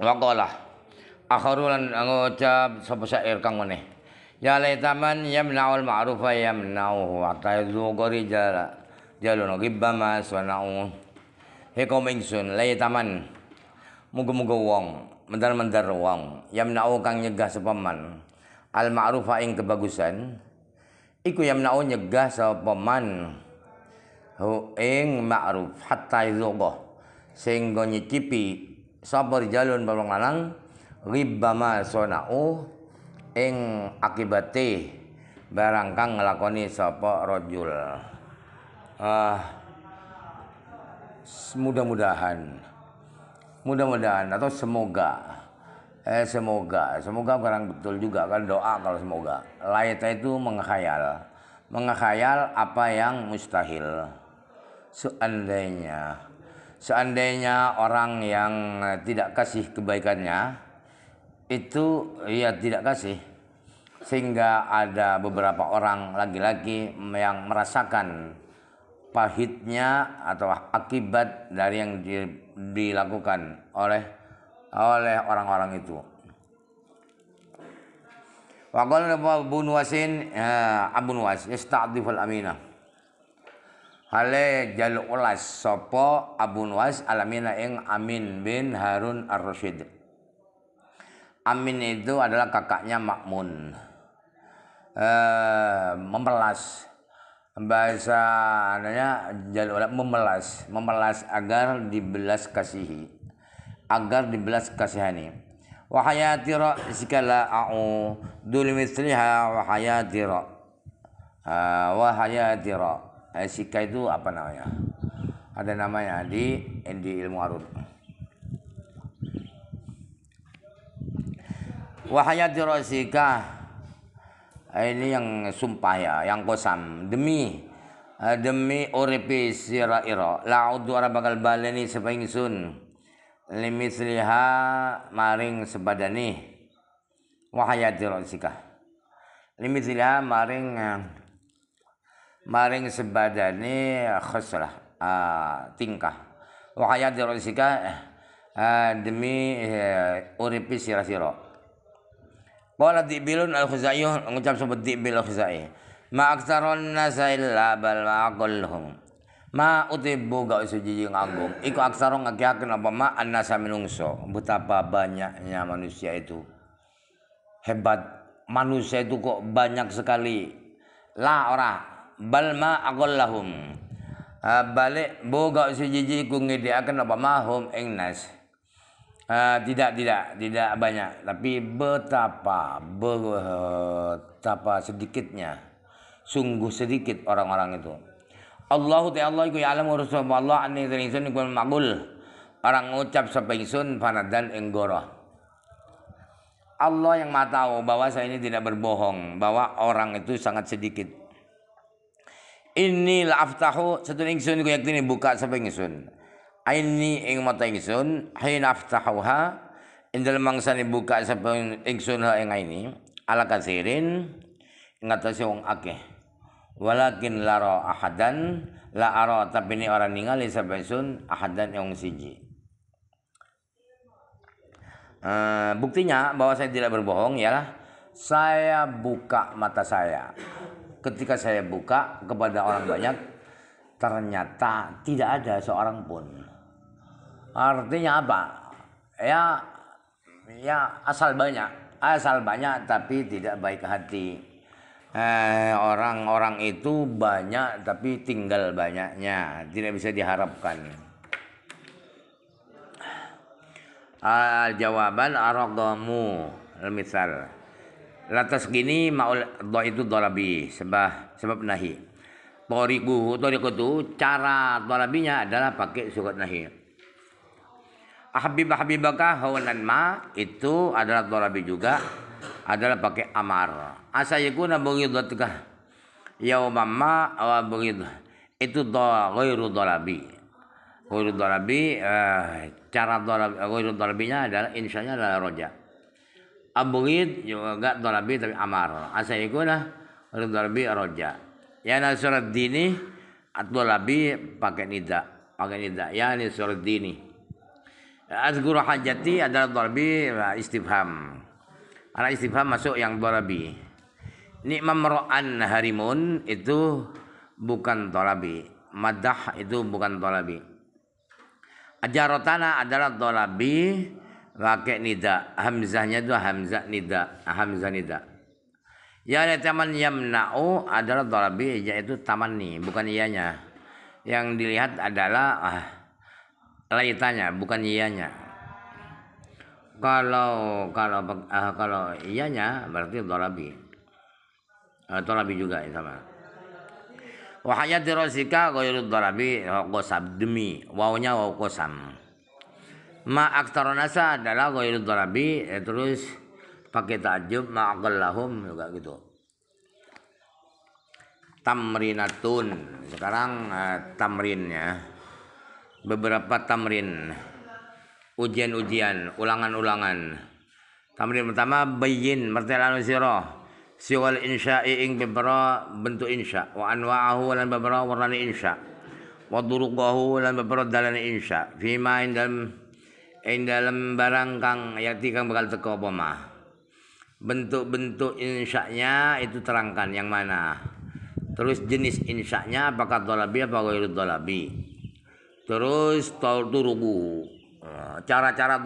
Wakola. akharulan ngucap sapa syair kang meneh. Ya laitaman yamna'ul ma'rufa yamna'uhu ya yadzuqa rijala jalun ghibba ma sana'u. He sun ingsun laitaman mugo-mugo wong mendar-mendar wong yamna'u kang nyegah sepaman al ma'rufa ing kebagusan iku yamna'u nyegah sepaman hu ing ma'ruf hatta yadzuqa sehingga nyicipi sapa rijalun balong lanang ribama sonau ing akibate barang kang nglakoni sapa rajul uh, mudah-mudahan mudah-mudahan atau semoga eh semoga semoga barang betul juga kan doa kalau semoga laita itu mengkhayal, mengkhayal apa yang mustahil seandainya seandainya orang yang eh, tidak kasih kebaikannya itu ia ya, tidak kasih sehingga ada beberapa orang laki-laki yang merasakan pahitnya atau akibat dari yang dilakukan oleh oleh orang-orang itu. Wa qala Abu Nuwasin eh, Abu Nuwas yasta'dhiful aminah Hale jaluk ulas sopo Abu Nuwas alamina ing Amin bin Harun ar rashid Amin itu adalah kakaknya Makmun. E, memelas bahasa adanya jaluk ulas memelas, memelas agar dibelas kasihi, agar dibelas kasihani. Wahayati sikala au dul misliha wahayati ro. Uh, eh, wahayati eh, Sika itu apa namanya ada namanya di di ilmu arut wahayati rosika eh, ini yang sumpah ya yang kosam demi eh, demi uripi sira ira laudu ora bakal baleni sepengsun limisliha maring sebadani wahayati rosika limisliha maring eh, maring sebadane khuslah uh, ah, tingkah wa hayati rasika uh, eh, ah, demi uh, uripi sira sira qala dibilun al khuzai ngucap sebut dibil al khuzai ma aktaron nasa illa bal aqulhum ma utibbu ga sujiji ngagung iku aksaro ngakiaken apa ma annasa minungso betapa banyaknya manusia itu hebat manusia itu kok banyak sekali la ora bal ma aqallahum uh, balik boga sejiji dia akan apa mahum engnas uh, tidak tidak tidak banyak tapi betapa betapa sedikitnya sungguh sedikit orang-orang itu Allah ta'ala iku ya'lam rasulullah Allah anni ingsun iku ma'gul orang ngucap sapa ingsun fanadan ing Allah yang maha tahu bahwa saya ini tidak berbohong, bahwa orang itu sangat sedikit. Ini laftahu satu ingsun ku ini buka sapa ingsun aini ing mata ingsun hina aftahuha ha indal mangsa buka sapa ingsun ha ing aini ala kasirin ngatasi wong akeh walakin laro ahadan la aro tapi ini orang ningali sapa ingsun ahadan yang siji Uh, buktinya bahwa saya tidak berbohong ya saya buka mata saya ketika saya buka kepada orang banyak ternyata tidak ada seorang pun artinya apa ya ya asal banyak asal banyak tapi tidak baik hati orang eh, orang-orang itu banyak tapi tinggal banyaknya tidak bisa diharapkan al jawaban aragamu misal Lantas gini maul do itu dolabi sebab sebab nahi. Toriku toriku itu cara dolabinya adalah pakai surat nahi. Ahbib ahbibaka hawanan ma itu adalah dolabi juga adalah pakai amar. Asayakuna ya yaumama awa bungid itu do ghairu dolabi. Ghairu dolabi eh, cara dolabi do dolabinya adalah Allah adalah roja Abu’id juga enggak dolabi tapi amar. Asaikuna ah, dolabi roja. Ya nah, surat dini labi ah, pakai nida, pakai nida. Ya surat dini. Azgur hajati adalah dolabi ah, istifham. Ada istifham masuk yang dolabi. Nikmam ro'an harimun itu bukan dolabi. Madah itu bukan dolabi. Ajarotana adalah dolabi pakai nida hamzahnya itu hamzah nida hamzah nida ya ada taman yamna'u adalah dolabi yaitu taman nih, bukan ianya yang dilihat adalah ah, laitanya bukan ianya kalau kalau ah, kalau ianya berarti dolabi ah, dolabi juga sama wahayati rosika goyurud dolabi kosab demi wawnya waw kosam ma aktaronasa adalah ghairud darabi ya terus pakai tajub ma lahum juga gitu tamrinatun sekarang uh, tamrinnya beberapa tamrin ujian-ujian ulangan-ulangan tamrin pertama bayin martelan siro siwal insya ing beberapa bentuk insya wa anwa'ahu lan bebera warnane insya wa duruqahu lan bebera dalane insya fima dalam ing dalam barang kang yakti kang bakal teko apa mah bentuk-bentuk insyaknya itu terangkan yang mana terus jenis insyaknya apakah dolabi apa gairu dolabi terus tol turugu eh, cara-cara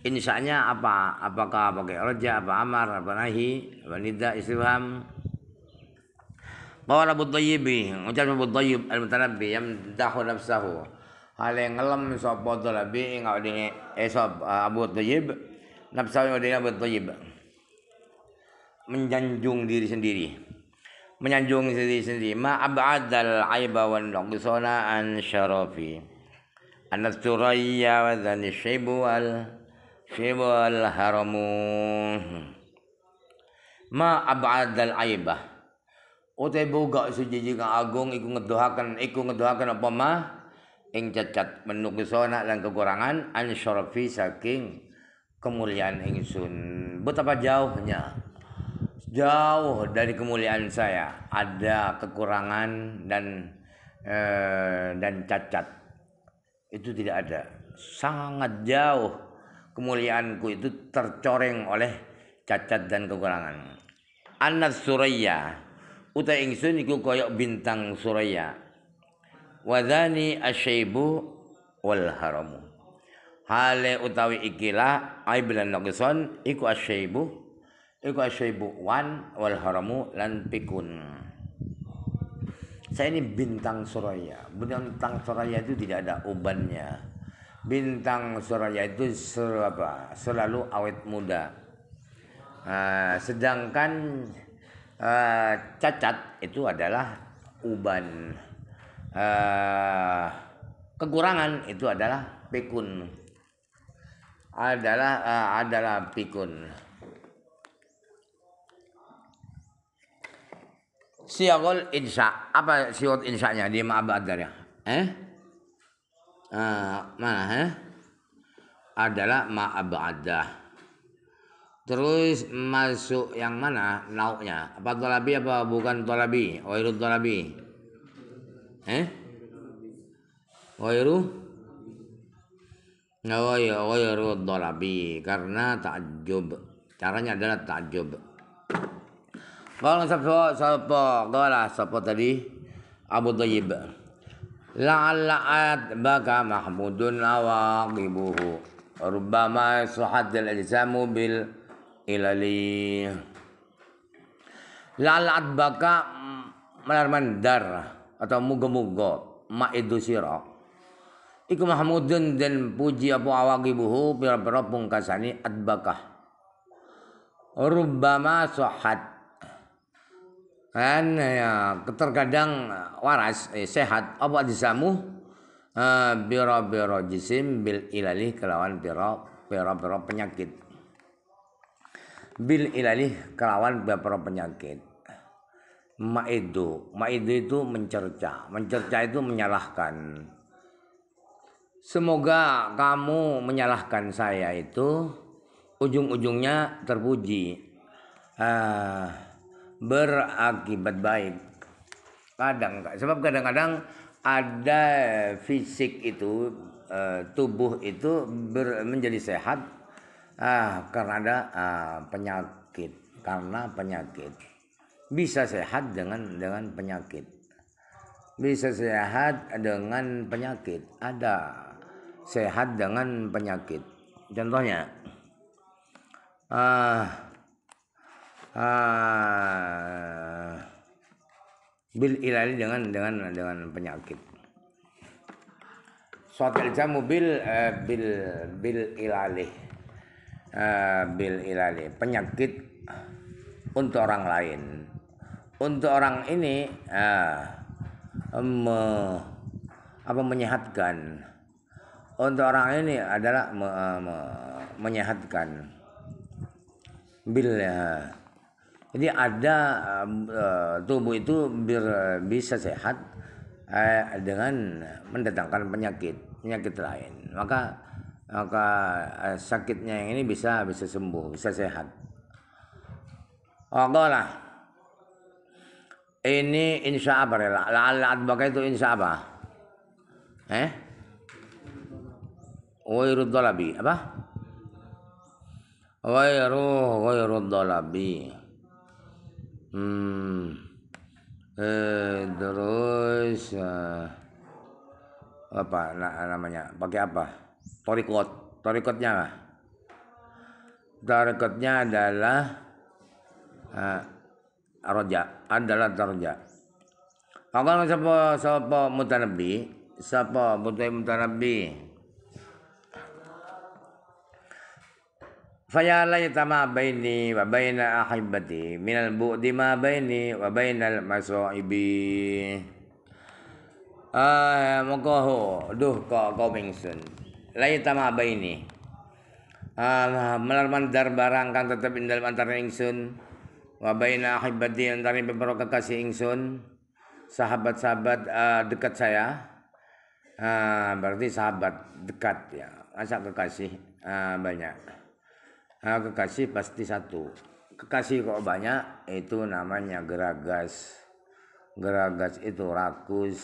insyaknya apa apakah pakai roja apa amar apa nahi apa nida istifham Qala Abu Thayyib, ucapan Abu Thayyib al-Mutanabbi nafsahu hale ngelem sapa abi ing awdine esop eh, eh, Abu nafsu nafsawi awdine Abu Thayyib menjanjung diri sendiri menjanjung diri sendiri ma abadal aiba wa nuqsana an syarafi an turayya wa dhan syibwal al al haramu ma abadal aiba utai buka sujiji kang agung iku ngeduhakan, iku ngeduhakan apa mah ing cacat menungso nak dan kekurangan an syarafi saking kemuliaan ingsun betapa jauhnya jauh dari kemuliaan saya ada kekurangan dan eh, dan cacat itu tidak ada sangat jauh kemuliaanku itu tercoreng oleh cacat dan kekurangan anak suraya uta ingsun iku koyok bintang suraya wadani asyibu wal haramu hale utawi ikilah aibilan naqson iku asyibu iku asyibu wan wal haramu lan pikun saya ini bintang Suraya. Bintang Suraya itu tidak ada ubannya. Bintang Suraya itu sel, apa, selalu awet muda. Uh, sedangkan uh, cacat itu adalah uban eh, kekurangan itu adalah pikun adalah eh, adalah pikun siagol insya apa siot insyanya di ma'abad ya eh uh, mana eh adalah ma'abadah Terus masuk yang mana nauknya? Apa tolabi apa bukan tolabi? wairud tolabi eh Wairu Wairu dolabi karena takjub caranya adalah takjub kalau sapa sapa dola sapa tadi Abu Tayyib la'alla'at baka mahmudun awaqibuhu rubbama suhadil ilzamu bil ilali la'alla'at baka melarmandar dar atau muga-muga maidu siro. iku mahmudun dan puji apa buhu pira-pira pungkasani adbakah rubama sohat. kan ya terkadang eh, waras eh, sehat apa disamu biro-biro eh, jisim bil ilalih kelawan biro biro-biro penyakit bil ilalih kelawan biro-biro penyakit Ma'edu. Ma'edu itu mencerca. Mencerca itu menyalahkan. Semoga kamu menyalahkan saya itu ujung-ujungnya terpuji. Uh, berakibat baik. Kadang sebab kadang-kadang ada fisik itu eh, tubuh itu menjadi sehat ah, karena ada ah, penyakit karena penyakit bisa sehat dengan dengan penyakit bisa sehat dengan penyakit ada sehat dengan penyakit contohnya uh, uh, bil ilali dengan dengan dengan penyakit suatu jamu bil eh, bil bil ilali eh, bil ilali penyakit untuk orang lain untuk orang ini uh, me, apa menyehatkan untuk orang ini adalah me, ah, me, menyehatkan Bila ya. jadi ada uh, tubuh itu bir, bisa sehat uh, dengan mendatangkan penyakit penyakit lain maka maka uh, sakitnya yang ini bisa bisa sembuh bisa sehat Ogolah. Ini insya apa ya? La'al bagai itu insya eh? apa? Hmm. Eh? Wairud dolabi. Apa? Wairu, wairud dolabi. Hmm. Eh, terus apa? apa namanya? Pakai apa? Torikot. Torikotnya lah Torikotnya adalah uh, roja adalah roja kalau sapa sapa mutanabi sapa mutai mutanabi faya la ma baini wa baina ahibati minal bu'di ma baini wa bainal masaibi ah ho duh kau kau mingsun la ma baini ah melarman darbarang barang tetap tetep indal antara ingsun wa baina ahibbati antara beberapa kekasih ingsun sahabat-sahabat uh, dekat saya uh, berarti sahabat dekat ya masa kekasih uh, banyak uh, kekasih pasti satu kekasih kok banyak itu namanya geragas geragas itu rakus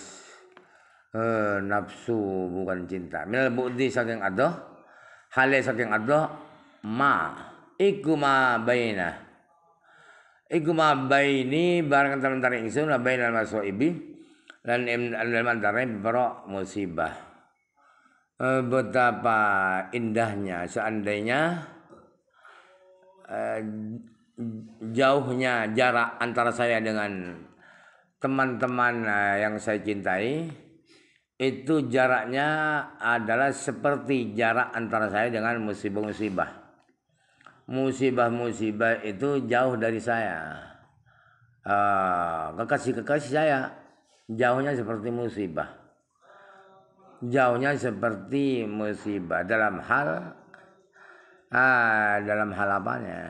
uh, nafsu bukan cinta mil bukti saking adoh hale saking adoh ma iku ma bainah Iku ini barang antara ingsun labain al masaibi lan al antara beberapa musibah. E, betapa indahnya seandainya e, jauhnya jarak antara saya dengan teman-teman e, yang saya cintai itu jaraknya adalah seperti jarak antara saya dengan musibah-musibah musibah-musibah itu jauh dari saya. Ah, kekasih-kekasih uh, saya jauhnya seperti musibah. Jauhnya seperti musibah dalam hal ah, dalam hal apanya?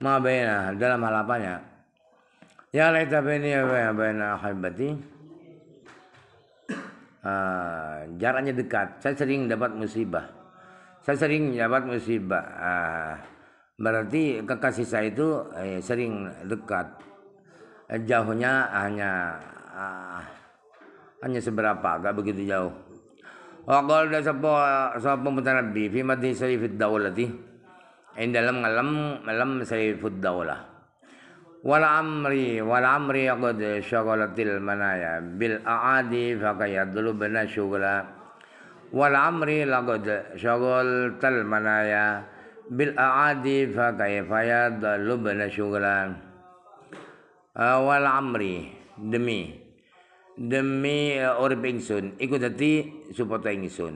Mabena ya, dalam hal apanya? Ya lah itu wa baina ya, ahibati. Ya, ah, jaraknya dekat. Saya sering dapat musibah saya sering dapat musibah Uh, berarti kekasih saya itu eh, sering dekat jauhnya hanya uh, hanya seberapa agak begitu jauh Wakal da sapa sapa pumunta Nabi fi madhi sayfid dawlati dalam malam malam sayfid daulah. wal amri wal amri qad syagalatil manaya bil aadi fa kayadlu bana syugla wal amri laqad tal manaya bil aadi fa kayfa yadallu bana syughlan ah, wal amri demi demi eh, urip ingsun iku dadi supaya ingsun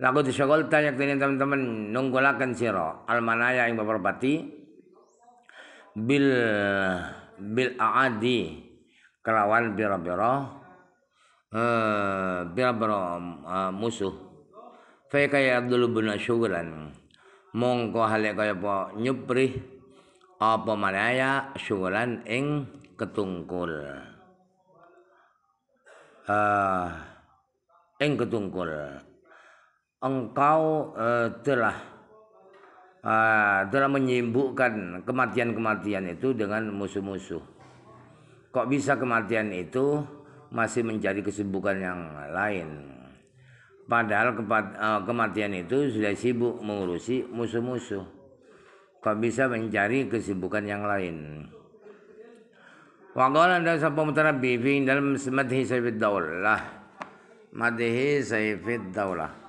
lagu sekolah tanya ke teman-teman nunggulakan siro almanaya yang ing bil bil aadi kelawan biro-biro Eh, biabra eh, musuh fa kaya Abdul bin Syugran mongko hale kaya apa nyuprih apa manaya syugran ing ketungkul uh, ing ketungkul engkau uh, telah uh, telah menyimbukkan kematian-kematian itu dengan musuh-musuh kok bisa kematian itu masih mencari kesibukan yang lain. Padahal eh, kematian itu sudah sibuk mengurusi musuh-musuh. Kok bisa mencari kesibukan yang lain? Wa qala anda sapa mutara dalam madhi sayfid daulah. Madhi sayfid daulah.